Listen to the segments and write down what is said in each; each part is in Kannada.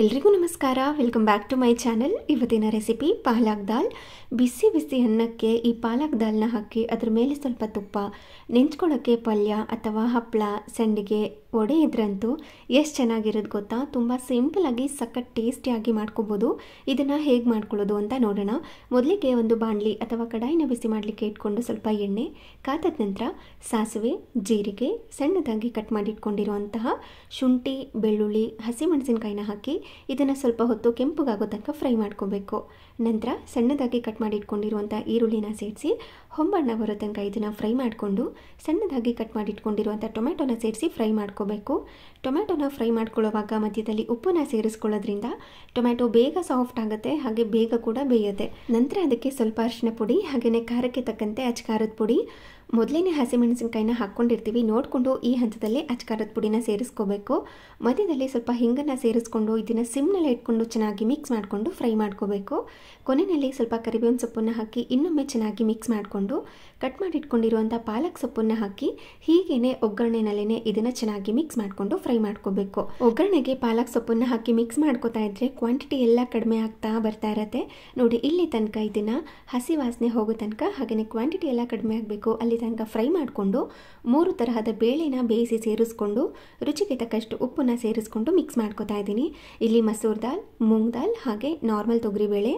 ಎಲ್ರಿಗೂ ನಮಸ್ಕಾರ welcome back to my channel ಇವತ್ತಿನ ರೆಸಿಪಿ ಪಾಲಕ್ ದಾಲ್ ಬಿಸಿ ಬಿಸಿ ಅನ್ನಕ್ಕೆ ಈ ಪಾಲಕ್ ದಾಲ್ನ ಹಾಕಿ ಅದ್ರ ಮೇಲೆ ಸ್ವಲ್ಪ ತುಪ್ಪ ನೆಂಚ್ಕೊಳ್ಳೋಕ್ಕೆ ಪಲ್ಯ ಅಥವಾ ಹಪ್ಪಳ ಸಂಡಿಗೆ ವಡೆ ಇದ್ರಂತೂ ಎಷ್ಟು ಚೆನ್ನಾಗಿರೋದು ಗೊತ್ತಾ ತುಂಬ ಸಿಂಪಲಾಗಿ ಸಖತ್ ಟೇಸ್ಟಿಯಾಗಿ ಮಾಡ್ಕೋಬೋದು ಇದನ್ನು ಹೇಗೆ ಮಾಡ್ಕೊಳ್ಳೋದು ಅಂತ ನೋಡೋಣ ಮೊದಲಿಗೆ ಒಂದು ಬಾಣಲಿ ಅಥವಾ ಕಡಾಯಿನ ಬಿಸಿ ಮಾಡಲಿಕ್ಕೆ ಇಟ್ಕೊಂಡು ಸ್ವಲ್ಪ ಎಣ್ಣೆ ಕಾದದ ನಂತರ ಸಾಸಿವೆ ಜೀರಿಗೆ ಸಣ್ಣದಾಗಿ ಕಟ್ ಮಾಡಿಟ್ಕೊಂಡಿರುವಂತಹ ಶುಂಠಿ ಬೆಳ್ಳುಳ್ಳಿ ಹಸಿಮೆಣಸಿನ್ಕಾಯಿನ ಹಾಕಿ ಇದನ್ನು ಸ್ವಲ್ಪ ಹೊತ್ತು ಕೆಂಪುಗಾಗೋ ತನಕ ಫ್ರೈ ಮಾಡ್ಕೊಬೇಕು ನಂತರ ಸಣ್ಣದಾಗಿ ಕಟ್ ಮಾಡಿ ಈರುಳ್ಳಿನ ಸೇರಿಸಿ ಹೊಂಬಣ್ಣ ಬರೋ ತನಕ ಇದನ್ನು ಫ್ರೈ ಮಾಡಿಕೊಂಡು ಸಣ್ಣದಾಗಿ ಕಟ್ ಮಾಡಿ ಇಟ್ಕೊಂಡಿರುವಂಥ ಟೊಮೆಟೊನ ಸೇರಿಸಿ ಫ್ರೈ ಮಾಡ್ಕೋಬೇಕು ಟೊಮೆಟೊನ ಫ್ರೈ ಮಾಡ್ಕೊಳ್ಳೋವಾಗ ಮಧ್ಯದಲ್ಲಿ ಉಪ್ಪನ್ನ ಸೇರಿಸ್ಕೊಳ್ಳೋದ್ರಿಂದ ಟೊಮೆಟೊ ಬೇಗ ಸಾಫ್ಟ್ ಆಗುತ್ತೆ ಹಾಗೆ ಬೇಗ ಕೂಡ ಬೇಯುತ್ತೆ ನಂತರ ಅದಕ್ಕೆ ಸ್ವಲ್ಪ ಅರಿಶಿನ ಪುಡಿ ಹಾಗೆಯೇ ಖಾರಕ್ಕೆ ತಕ್ಕಂತೆ ಅಚ್ಚ ಖಾರದ ಪುಡಿ ಮೊದಲೇನೆ ಹಸಿಮೆಣಸಿನ್ಕಾಯಿನ ಹಾಕ್ಕೊಂಡಿರ್ತೀವಿ ನೋಡಿಕೊಂಡು ಈ ಹಂತದಲ್ಲಿ ಅಚ್ಕಾರದ ಪುಡಿನ ಸೇರಿಸ್ಕೋಬೇಕು ಮಧ್ಯದಲ್ಲಿ ಸ್ವಲ್ಪ ಹಿಂಗನ್ನು ಸೇರಿಸ್ಕೊಂಡು ಇದನ್ನು ಸಿಮ್ನಲ್ಲಿ ಇಟ್ಕೊಂಡು ಚೆನ್ನಾಗಿ ಮಿಕ್ಸ್ ಮಾಡಿಕೊಂಡು ಫ್ರೈ ಮಾಡ್ಕೋಬೇಕು ಕೊನೆಯಲ್ಲಿ ಸ್ವಲ್ಪ ಕರಿಬೇವಿನ ಸೊಪ್ಪನ್ನು ಹಾಕಿ ಇನ್ನೊಮ್ಮೆ ಚೆನ್ನಾಗಿ ಮಿಕ್ಸ್ ಮಾಡಿಕೊಂಡು ಕಟ್ ಮಾಡಿಟ್ಕೊಂಡಿರುವಂಥ ಪಾಲಕ್ ಸೊಪ್ಪನ್ನು ಹಾಕಿ ಹೀಗೇನೆ ಒಗ್ಗರಣೆನಲ್ಲೇ ಇದನ್ನು ಚೆನ್ನಾಗಿ ಮಿಕ್ಸ್ ಮಾಡಿಕೊಂಡು ಫ್ರೈ ಮಾಡ್ಕೋಬೇಕು ಒಗ್ಗರಣೆಗೆ ಪಾಲಕ್ ಸೊಪ್ಪನ್ನು ಹಾಕಿ ಮಿಕ್ಸ್ ಮಾಡ್ಕೋತಾ ಇದ್ರೆ ಕ್ವಾಂಟಿಟಿ ಎಲ್ಲ ಕಡಿಮೆ ಆಗ್ತಾ ಬರ್ತಾ ಇರತ್ತೆ ನೋಡಿ ಇಲ್ಲಿ ತನಕ ಇದನ್ನು ಹಸಿ ವಾಸನೆ ಹೋಗೋ ತನಕ ಹಾಗೆಯೇ ಕ್ವಾಂಟಿಟಿ ಎಲ್ಲ ಕಡಿಮೆ ಆಗಬೇಕು ಅಲ್ಲಿ ಅಂತ ಫ್ರೈ ಮಾಡಿಕೊಂಡು ಮೂರು ತರಹದ ಬೇಳೆನ ಬೇಯಿಸಿ ಸೇರಿಸ್ಕೊಂಡು ರುಚಿಗೆ ತಕ್ಕಷ್ಟು ಉಪ್ಪನ್ನ ಸೇರಿಸ್ಕೊಂಡು ಮಿಕ್ಸ್ ಮಾಡ್ಕೋತಾ ಇದ್ದೀನಿ ಇಲ್ಲಿ ಮಸೂರ್ ದಾಲ್ ಮೂಂಗ್ ದಾಲ್ ಹಾಗೆ ನಾರ್ಮಲ್ ತೊಗರಿಬೇಳೆ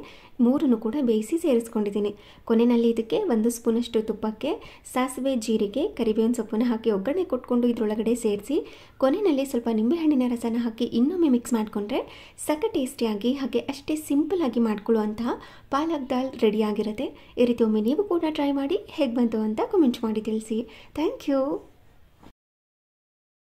ಮೂರನ್ನು ಕೂಡ ಬೇಯಿಸಿ ಸೇರಿಸ್ಕೊಂಡಿದ್ದೀನಿ ಕೊನೆಯಲ್ಲಿ ಇದಕ್ಕೆ ಒಂದು ಸ್ಪೂನಷ್ಟು ತುಪ್ಪಕ್ಕೆ ಸಾಸಿವೆ ಜೀರಿಗೆ ಕರಿಬೇವಿನ ಸೊಪ್ಪನ್ನ ಹಾಕಿ ಒಗ್ಗರಣೆ ಕೊಟ್ಕೊಂಡು ಇದರೊಳಗಡೆ ಸೇರಿಸಿ ಕೊನೆಯಲ್ಲಿ ಸ್ವಲ್ಪ ನಿಂಬೆಹಣ್ಣಿನ ರಸನ ಹಾಕಿ ಇನ್ನೊಮ್ಮೆ ಮಿಕ್ಸ್ ಮಾಡಿಕೊಂಡ್ರೆ ಸಖ ಟೇಸ್ಟಿಯಾಗಿ ಹಾಗೆ ಅಷ್ಟೇ ಸಿಂಪಲ್ ಆಗಿ ಮಾಡ್ಕೊಳ್ಳುವಂತಹ ಪಾಲಕ್ ದಾಲ್ ರೆಡಿಯಾಗಿರುತ್ತೆ ಈ ರೀತಿ ಒಮ್ಮೆ ನೀವು ಕೂಡ ಟ್ರೈ ಮಾಡಿ ಹೇಗೆ ಬಂತು ಅಂತ ಕಮೆಂಟ್ 2023 see thank you